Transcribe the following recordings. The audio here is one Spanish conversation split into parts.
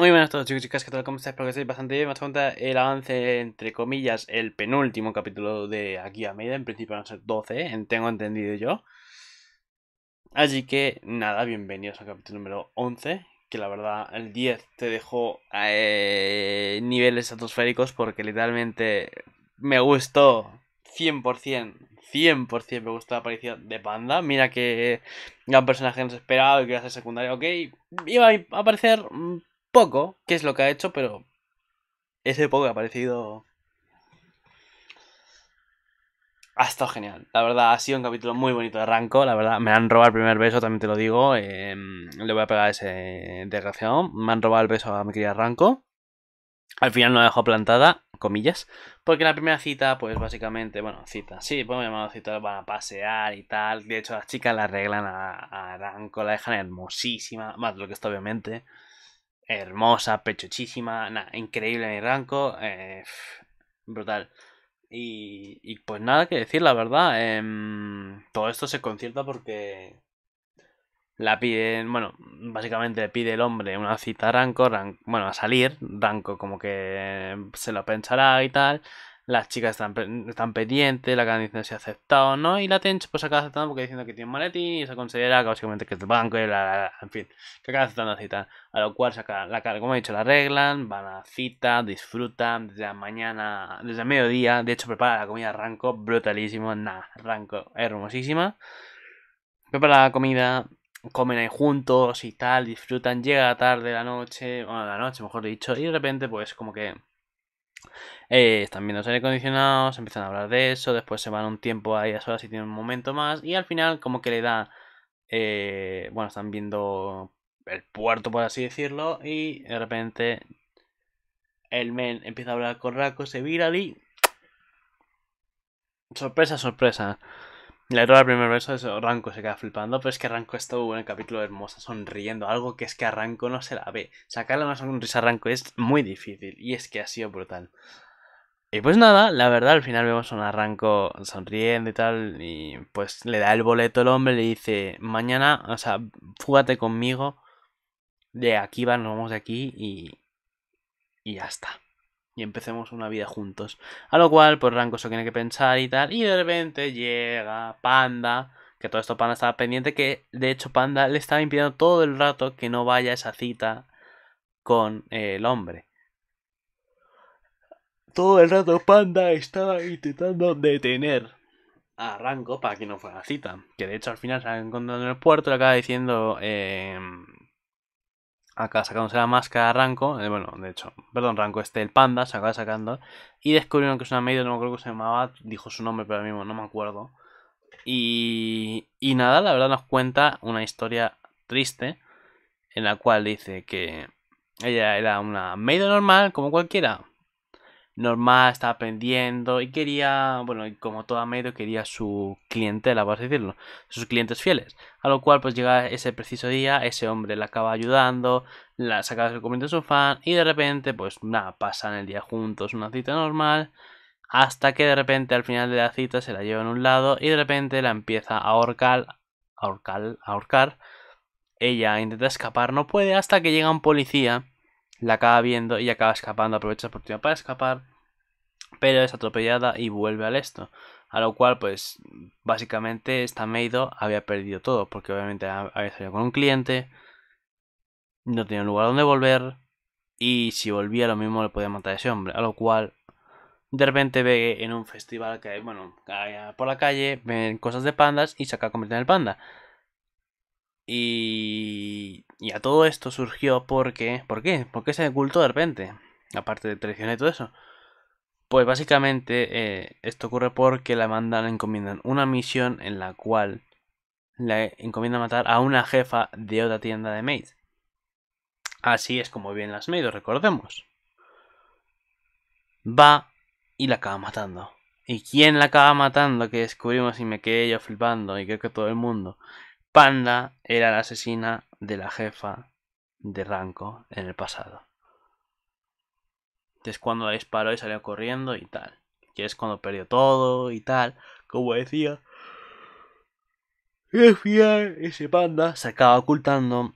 Muy buenas a todos chicos y chicas, ¿qué tal? ¿Cómo estáis? Espero que estéis bastante bien. a cuenta el avance, entre comillas, el penúltimo capítulo de Aquí a Media. En principio van a ser 12, ¿eh? tengo entendido yo. Así que nada, bienvenidos al capítulo número 11. Que la verdad, el 10 te dejó eh, niveles atmosféricos porque literalmente me gustó 100%. 100% me gustó la aparición de Panda. Mira que gran un personaje no se esperaba que iba a ser secundario. Ok, iba a aparecer mm, poco, que es lo que ha hecho, pero ese poco ha parecido... Ha estado genial. La verdad, ha sido un capítulo muy bonito de Ranco. La verdad, me han robado el primer beso, también te lo digo. Em, le voy a pegar ese desgraciado. Me han robado el beso a mi querida Ranco. Al final no la dejó plantada, comillas. Porque la primera cita, pues básicamente, bueno, cita, sí, podemos llamarlo cita, van a pasear y tal. De hecho, las chicas la arreglan a, a la dejan hermosísima, más de lo que está obviamente hermosa, pechochísima, increíble mi ranco, eh, brutal. Y, y, pues nada que decir, la verdad, em, todo esto se concierta porque la piden, bueno, básicamente pide el hombre una cita a Ranco, bueno, a salir, Ranco como que se lo pensará y tal, las chicas están, pendientes, la diciendo se ha aceptado no, y la tencho pues acaba aceptando porque diciendo que tiene maletín y se considera que básicamente que es de banco y en fin, que acaba aceptando la cita. A lo cual, saca, la, como he dicho, la arreglan, van a la cita, disfrutan desde la mañana, desde el mediodía, de hecho prepara la comida Ranco, brutalísimo, nada, Ranco, hermosísima. Prepara la comida, comen ahí juntos y tal, disfrutan, llega tarde la noche, bueno, la noche mejor dicho, y de repente pues como que eh, están viendo aire acondicionados, empiezan a hablar de eso, después se van un tiempo ahí a solas y tienen un momento más, y al final como que le da... Eh, bueno, están viendo el puerto, por así decirlo, y de repente el men empieza a hablar con raco se vira y... Sorpresa, sorpresa. La doy el primer verso, eso, Ranco se queda flipando, pero es que Ranco estuvo en el capítulo hermosa sonriendo, algo que es que Arranco no se la ve. Sacarle una sonrisa a Ranco es muy difícil, y es que ha sido brutal. Y pues nada, la verdad, al final vemos a un Ranco sonriendo y tal, y pues le da el boleto al hombre, le dice, mañana, o sea, fúgate conmigo, de aquí van, nos vamos de aquí, y, y ya está y empecemos una vida juntos. A lo cual, pues Rango se tiene que pensar y tal. Y de repente llega Panda, que todo esto Panda estaba pendiente, que de hecho Panda le estaba impidiendo todo el rato que no vaya esa cita con eh, el hombre. Todo el rato Panda estaba intentando detener a Ranco para que no fuera a la cita. Que de hecho al final se ha encontrado en el puerto y le acaba diciendo... Em, acaba sacándose la máscara Ranco, eh, bueno, de hecho, perdón, Ranko este, el panda, se acaba sacando, y descubrieron que es una medio, no me acuerdo que se llamaba, dijo su nombre, pero mismo no me acuerdo. Y, y nada, la verdad nos cuenta una historia triste, en la cual dice que ella era una medio normal, como cualquiera, normal, estaba aprendiendo y quería, bueno, y como toda medio quería su clientela, por así decirlo, sus clientes fieles. A lo cual pues llega ese preciso día, ese hombre la acaba ayudando, la saca del comité de su fan y de repente pues nada, pasan el día juntos, una cita normal, hasta que de repente al final de la cita se la lleva en un lado y de repente la empieza a ahorcar, ahorcar, ahorcar. Ella intenta escapar, no puede hasta que llega un policía la acaba viendo y acaba escapando, aprovecha la oportunidad para escapar, pero es atropellada y vuelve al esto. A lo cual, pues, básicamente esta Meido había perdido todo, porque obviamente había salido con un cliente, no tenía un lugar donde volver, y si volvía lo mismo le podía matar a ese hombre. A lo cual, de repente ve en un festival que hay, bueno, por la calle, ven cosas de pandas y se acaba convirtiendo en el panda. Y, a todo esto surgió porque... ¿Por qué? ¿Por qué se ocultó de repente? Aparte de traición y todo eso. Pues básicamente eh, esto ocurre porque la mandan, encomiendan una misión en la cual le encomienda matar a una jefa de otra tienda de maid. Así es como viven las maids, recordemos. Va y la acaba matando. ¿Y quién la acaba matando? Que descubrimos y me quedé yo flipando y creo que todo el mundo. Panda era la asesina de la jefa de Ranco en el pasado. Entonces cuando la disparó y salió corriendo y tal. Que es cuando perdió todo y tal. Como decía. Y ese panda se acaba ocultando.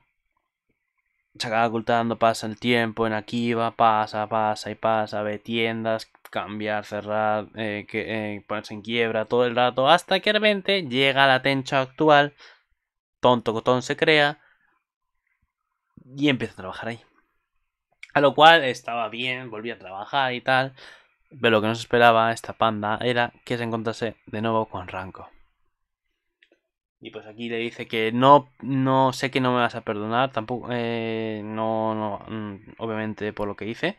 Se acaba ocultando, pasa el tiempo en va pasa, pasa y pasa, ve tiendas, cambiar, cerrar, eh, eh, ponerse en quiebra todo el rato, hasta que de repente llega la tencha actual Tonto Cotón se crea y empieza a trabajar ahí. A lo cual estaba bien, volví a trabajar y tal. Pero lo que no se esperaba esta panda era que se encontrase de nuevo con Ranco. Y pues aquí le dice que no, no sé que no me vas a perdonar, tampoco, eh, no, no, mm, obviamente por lo que hice,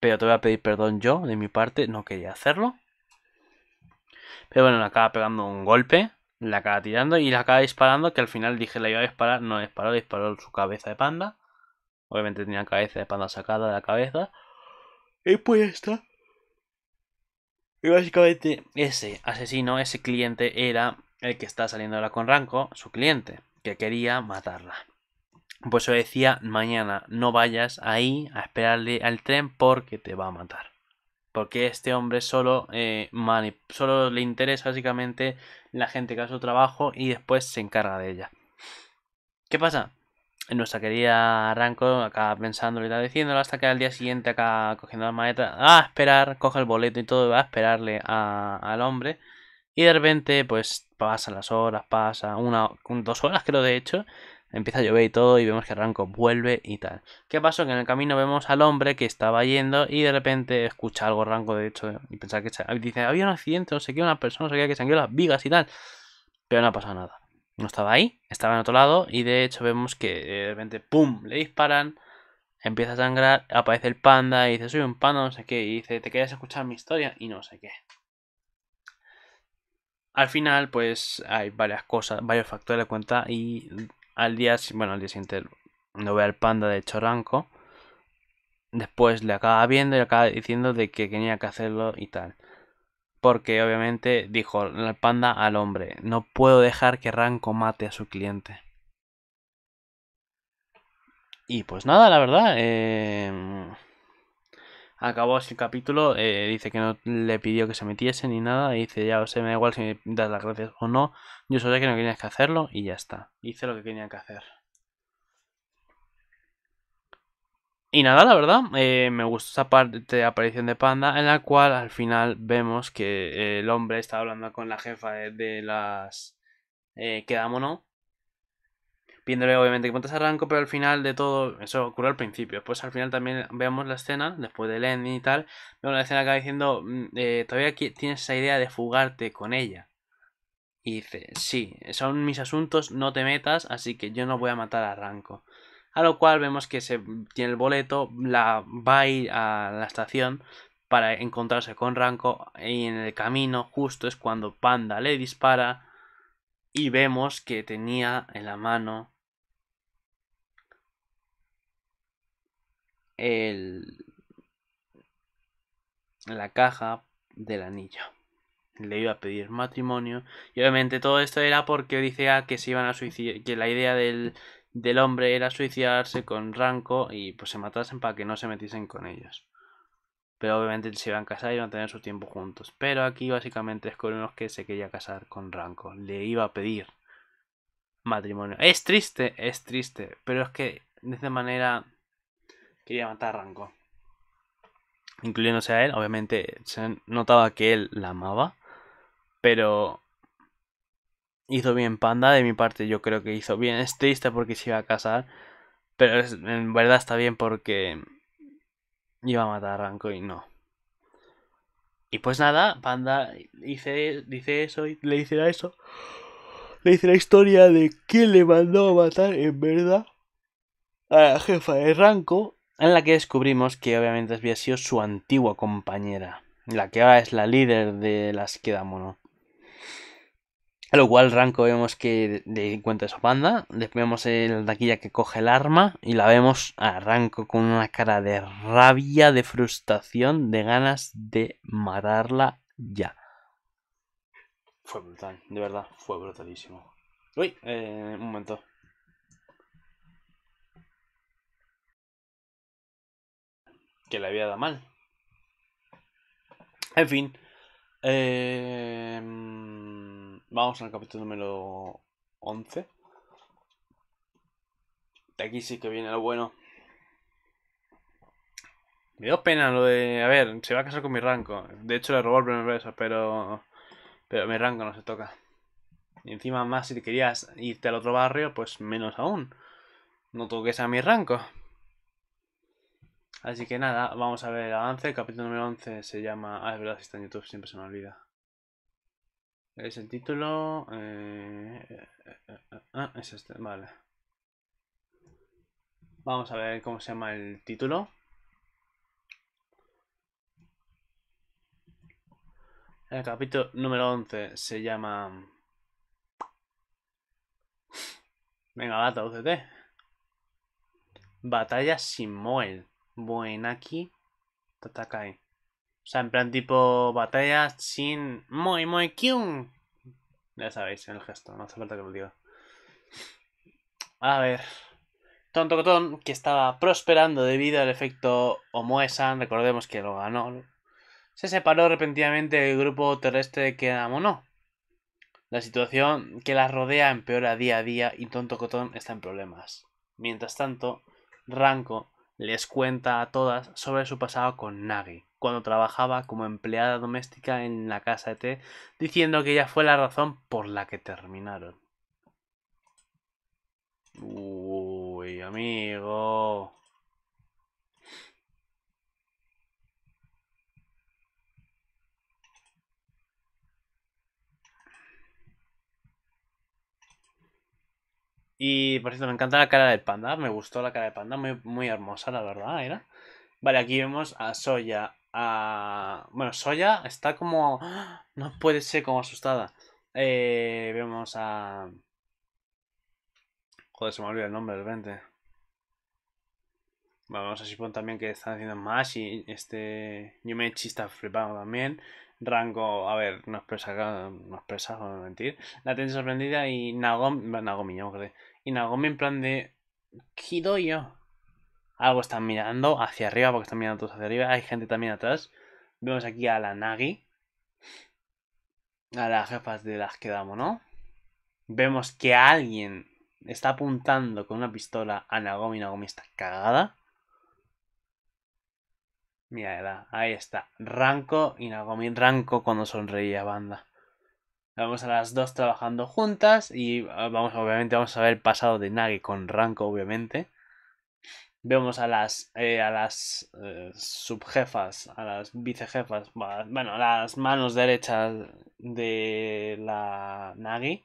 pero te voy a pedir perdón yo, de mi parte, no quería hacerlo. Pero bueno, acaba pegando un golpe la acaba tirando y la acaba disparando. Que al final dije la iba a disparar, no disparó, disparó su cabeza de panda. Obviamente tenía cabeza de panda sacada de la cabeza. Y pues está. Y básicamente ese asesino, ese cliente era el que está saliendo ahora con Ranco, su cliente, que quería matarla. Pues eso decía, mañana no vayas ahí a esperarle al tren porque te va a matar. Porque este hombre eh, solo, le interesa básicamente la gente que hace su trabajo y después se encarga de ella. ¿Qué pasa? nuestra querida Ranco acaba pensándolo y está diciéndolo hasta que al día siguiente Acá cogiendo la maleta a esperar, coge el boleto y todo, va a esperarle al hombre. Y de repente, pues pasan las horas, pasa una, dos horas creo de hecho, empieza a llover y todo y vemos que Ranco vuelve y tal. ¿Qué pasó? Que en el camino vemos al hombre que estaba yendo y de repente escucha algo Ranco de hecho y pensaba que dice, había un accidente, no sé qué, una persona, no sé que se las vigas y tal. Pero no ha pasado nada. No estaba ahí, estaba en otro lado y de hecho vemos que eh, de repente, ¡pum!, le disparan. Empieza a sangrar, aparece el panda y dice, soy un panda, no sé qué, y dice, ¿te querías escuchar mi historia? Y no sé qué. Al final, pues hay varias cosas, varios factores de cuenta y al día, bueno, al día siguiente no ve al panda de Choranco. Después le acaba viendo y le acaba diciendo de que tenía que hacerlo y tal. Porque obviamente dijo el panda al hombre, no puedo dejar que Ranco mate a su cliente. Y pues nada, la verdad. Eh, acabó así el capítulo, eh, dice que no le pidió que se metiese ni nada, dice, ya, o sea, me da igual si me das las gracias o no, yo sabía que no tenías que hacerlo y ya está, hice lo que tenía que hacer. Y nada, la verdad, eh, me gustó esa parte de aparición de Panda en la cual al final vemos que eh, el hombre está hablando con la jefa de, las... Eh, quedámonos viéndole obviamente que a Ranco pero al final de todo, eso ocurre al principio. Después pues al final también vemos la escena, después de Lenny y tal, vemos la escena acaba diciendo, mm, eh, todavía tienes esa idea de fugarte con ella. Y dice, sí, son mis asuntos, no te metas, así que yo no voy a matar a Ranco. A lo cual vemos que se tiene el boleto, la va a ir a la estación para encontrarse con Ranco y en el camino justo es cuando Panda le dispara y vemos que tenía en la mano la caja del anillo. Le iba a pedir matrimonio. Y obviamente todo esto era porque decía que se iban a suicidar. Que la idea del, hombre era suicidarse con Ranco y pues se matasen para que no se metiesen con ellos. Pero obviamente se iban a casar y iban a tener su tiempo juntos. Pero aquí básicamente es con unos que se quería casar con Ranco. Le iba a pedir matrimonio. Es triste, es triste. Pero es que de esa manera quería matar a Ranko... Incluyéndose a él, obviamente se notaba que él la amaba, pero hizo bien Panda, de mi parte yo creo que hizo bien. Es triste porque se iba a casar, pero en verdad está bien porque iba a matar a Ranco y no. Y pues nada, Panda dice, dice eso y le dice eso. Le dice la historia de quién le mandó a matar en verdad a la jefa de Ranco en la que descubrimos que obviamente había sido su antigua compañera, la que ahora es la líder de las mono. A lo cual Ranco vemos que encuentra su banda, después vemos el taquilla que coge el arma y la vemos a Ranco con una cara de rabia, de frustración, de ganas de matarla ya. Fue brutal, de verdad, fue brutalísimo. Uy, eh, un momento. que le había dado mal. En fin, em, vamos al capítulo número 11. De aquí sí que viene lo bueno. Me dio pena lo de. A ver, se va a casar con mi ranco. De hecho, le robó el primer beso, pero. Pero mi ranco no se toca. Y encima, más si querías irte al otro barrio, pues menos aún. No toques a mi ranco. Así que nada, vamos a ver el avance. El capítulo número 11 se llama... Ah, es verdad, si está en YouTube siempre se me olvida. Es el título... Ah, es este, vale. Vamos a ver cómo se llama el título. El capítulo número 11 se llama... Venga, bata, tradúcete. Batalla sin Moel. Buenaki Tatakai. O sea, en plan tipo batalla sin muy muy Kyun. Ya sabéis en el gesto, no hace falta que lo diga. A ver. Tonto Cotón, que estaba prosperando debido al efecto Omoesan, recordemos que lo ganó, se separó repentinamente del grupo terrestre que no La situación que la rodea empeora día a día y Tonto Cotón está en problemas. Mientras tanto, Ranco les cuenta a todas sobre su pasado con Nagi, cuando trabajaba como empleada doméstica en la casa de T, diciendo que ella fue la razón por la que terminaron. Uy, amigo. Y por cierto, me encanta la cara de panda. Me gustó la cara de panda. Muy, muy hermosa, la verdad, era. Vale, aquí vemos a Soya. A... Bueno, Soya está como... No puede ser como asustada. Eh, vemos a... Joder, se me olvidó el nombre de repente. Vamos a suponer también que están haciendo más y este Yumechi está flipado también rango, a ver, no expresa, no expresa, a mentir, la tiene sorprendida y Nagomi, Nagomi, yo me y Nagomi en plan de, ¿qué doy yo? Algo están mirando hacia arriba, porque están mirando todos hacia arriba, hay gente también atrás, vemos aquí a la Nagi, a las jefas de las que damos, ¿no? Vemos que alguien está apuntando con una pistola a Nagomi, Nagomi está cagada. Mira, ahí está. Ranco y Nagomi. Ranco cuando sonreía banda. Vamos a las dos trabajando juntas y ah, vamos, obviamente vamos a ver el pasado de Nagi con Ranco, obviamente. Vemos a las, eh, a las eh, subjefas, a las vicejefas, bueno, a las manos derechas de la Nagi,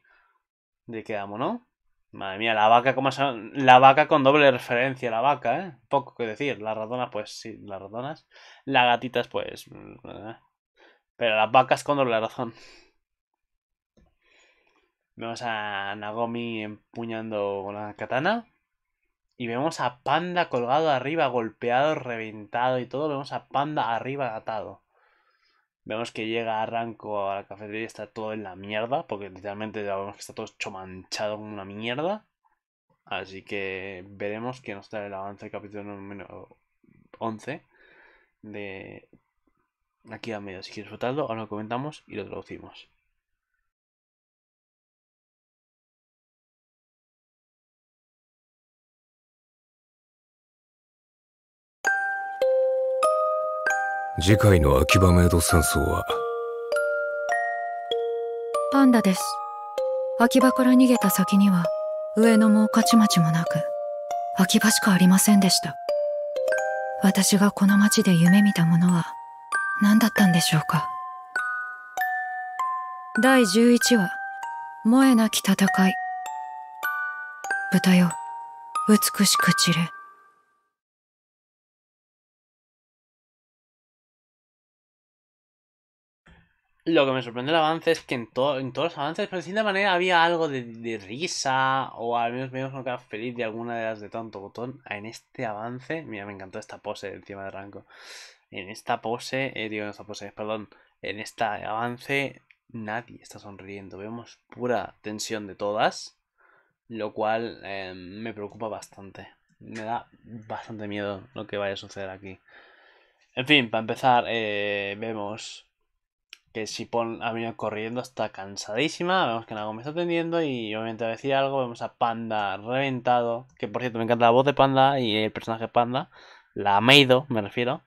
de Kedamo, ¿no? Madre mía, la vaca, como La vaca con doble referencia, la vaca, ¿eh? Poco que decir. Las ratonas, pues sí, las ratonas. Las gatitas, pues. Mm, eh. Pero las vacas con doble razón. Vemos a Nagomi empuñando una katana. Y vemos a Panda colgado arriba, golpeado, reventado y todo. Vemos a Panda arriba atado. Vemos que llega Arranco a la cafetería y está todo en la mierda, porque literalmente ya vemos que está todo chomanchado con una mierda. Así que veremos que nos trae el avance del capítulo número 11 de aquí a medio. Si quieres votarlo, ahora lo comentamos y lo traducimos. 次回の秋葉メイド戦争はパンダです秋葉から逃げた先には上野も御徒町もなく秋葉しかありませんでした私がこの町で夢見たものは何だったんでしょうか第11話「萌えなき戦い」豚よ美しく散れ Lo que me sorprende el avance es que en, todos los avances, por cierta manera, había algo de, risa, o al menos me una cara feliz de alguna de las de tanto botón. En este avance, mira, me encantó esta pose encima de rango. En esta pose, eh, digo, en esta pose, perdón, en este avance, nadie está sonriendo. Vemos pura tensión de todas, lo cual em, me preocupa bastante. Me da bastante miedo lo que vaya a suceder aquí. En fin, para empezar, eh, vemos que Sipon ha venido corriendo está cansadísima. Vemos que Nago me está atendiendo y obviamente decía a decir algo. Vemos a Panda reventado. Que por cierto, me encanta la voz de Panda y el personaje Panda. La Meido, me refiero.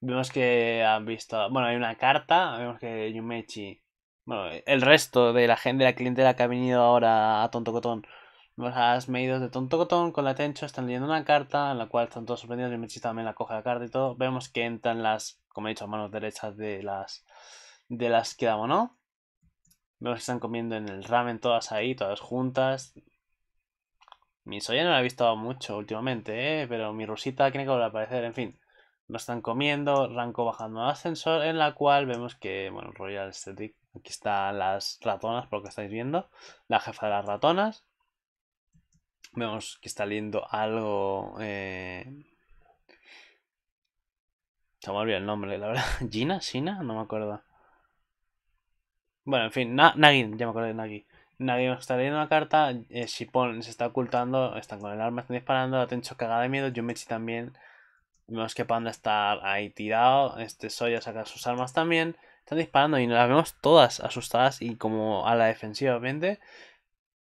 Vemos que han visto. Bueno, hay una carta. Vemos que Yumechi. Bueno, el resto de la gente, de la clientela que ha venido ahora a Tonto Cotón. Vemos a las de Tonto Cotón con la Tencho. Están leyendo una carta en la cual están todos sorprendidos. Yumechi también la coge la carta y todo. Vemos que entran las, como he dicho, manos derechas de las de las que damos, ¿no? Vemos que están comiendo en el ramen todas ahí, todas juntas. Mi soya no la he visto mucho últimamente, ¿eh? pero mi rusita tiene que volver a aparecer, en fin. No están comiendo, Ranco bajando al ascensor, en la cual vemos que, bueno, Royal Aesthetic, aquí están las ratonas, por lo que estáis viendo, la jefa de las ratonas. Vemos que está leyendo algo... Eh, se me el nombre, la verdad. ¿Gina? ¿Sina? No me acuerdo. Bueno, en fin, Nagi, Nagin, ya me acuerdo de Nagin. está leyendo la carta, eh, Shipon se está ocultando, están con el arma, están disparando, la Tencho cagada de miedo, Yumichi también. Vemos que Panda está ahí tirado, este Soya saca sus armas también. Están disparando y las vemos todas asustadas y como a la defensiva, obviamente.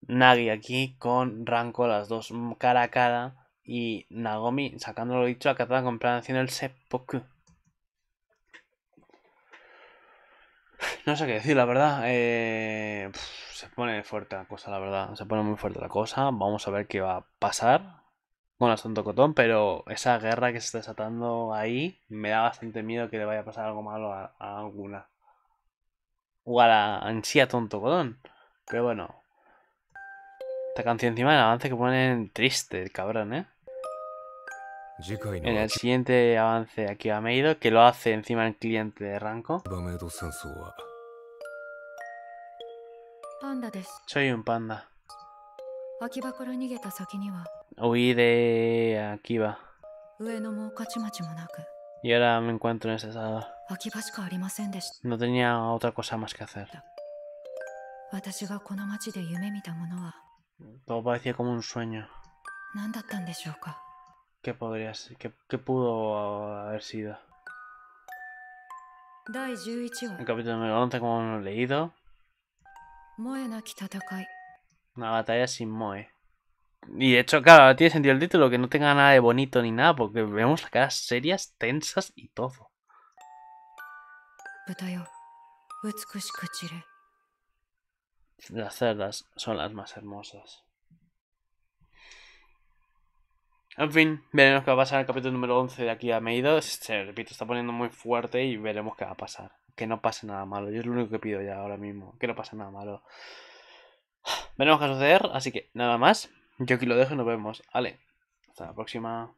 Nagi aquí con Ranko, las dos cara a cara. Y Nagomi sacando lo dicho, la katana con plan haciendo el seppuku. No sé qué decir, la verdad. Eh, se pone fuerte la cosa, la verdad. Se pone muy fuerte la cosa. Vamos a ver qué va a pasar con la tonto Cotón, pero esa guerra que se está desatando ahí me da bastante miedo que le vaya a pasar algo malo a, alguna. O a la ansía tonto Cotón. Pero bueno. Esta canción encima el avance que ponen triste, cabrón, ¿eh? en el siguiente avance aquí a Meido, que lo hace encima del cliente de Ranko. Soy un panda. Huí de Akiba. Y ahora me encuentro en ese estado. No tenía otra cosa más que hacer. Todo parecía como un sueño. ¿Qué podría ser? ¿Qué, pudo haber sido? El capítulo número 11, como hemos leído. Una batalla sin Moe. Y de hecho, claro, tiene sentido el título, que no tenga nada de bonito ni nada, porque vemos las caras serias, tensas y todo. Las cerdas son las más hermosas. En fin, veremos qué va a pasar en el capítulo número 11 de aquí a medio Se repito, está poniendo muy fuerte y veremos qué va a pasar. Que no pase nada malo. Yo es lo único que pido ya ahora mismo. Que no pase nada malo. Veremos qué va a suceder. Así que nada más. Yo aquí lo dejo y nos vemos. Vale. Hasta la próxima.